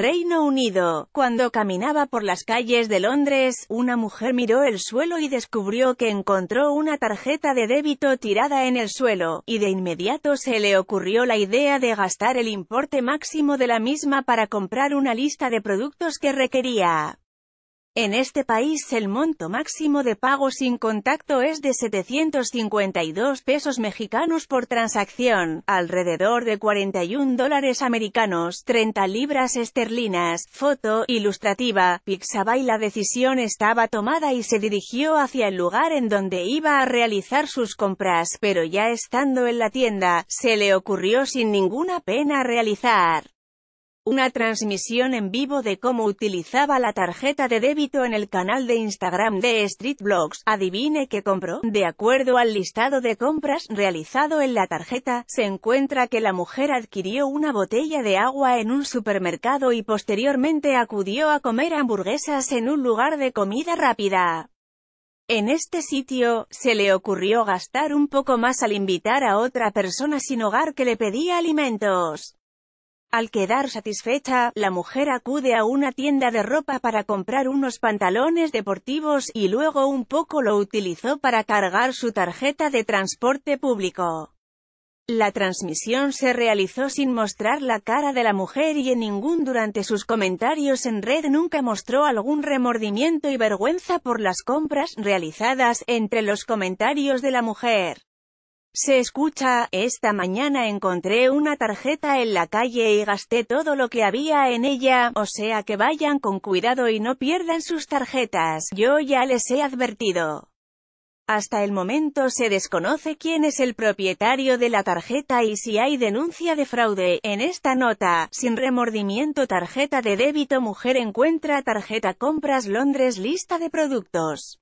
Reino Unido. Cuando caminaba por las calles de Londres, una mujer miró el suelo y descubrió que encontró una tarjeta de débito tirada en el suelo, y de inmediato se le ocurrió la idea de gastar el importe máximo de la misma para comprar una lista de productos que requería. En este país el monto máximo de pago sin contacto es de 752 pesos mexicanos por transacción, alrededor de 41 dólares americanos, 30 libras esterlinas. Foto, ilustrativa, Pixabay la decisión estaba tomada y se dirigió hacia el lugar en donde iba a realizar sus compras, pero ya estando en la tienda, se le ocurrió sin ninguna pena realizar una transmisión en vivo de cómo utilizaba la tarjeta de débito en el canal de Instagram de Street Blogs. Adivine qué compró. De acuerdo al listado de compras realizado en la tarjeta, se encuentra que la mujer adquirió una botella de agua en un supermercado y posteriormente acudió a comer hamburguesas en un lugar de comida rápida. En este sitio, se le ocurrió gastar un poco más al invitar a otra persona sin hogar que le pedía alimentos. Al quedar satisfecha, la mujer acude a una tienda de ropa para comprar unos pantalones deportivos, y luego un poco lo utilizó para cargar su tarjeta de transporte público. La transmisión se realizó sin mostrar la cara de la mujer y en ningún durante sus comentarios en red nunca mostró algún remordimiento y vergüenza por las compras realizadas entre los comentarios de la mujer. Se escucha, esta mañana encontré una tarjeta en la calle y gasté todo lo que había en ella, o sea que vayan con cuidado y no pierdan sus tarjetas, yo ya les he advertido. Hasta el momento se desconoce quién es el propietario de la tarjeta y si hay denuncia de fraude. En esta nota, sin remordimiento tarjeta de débito mujer encuentra tarjeta compras Londres lista de productos.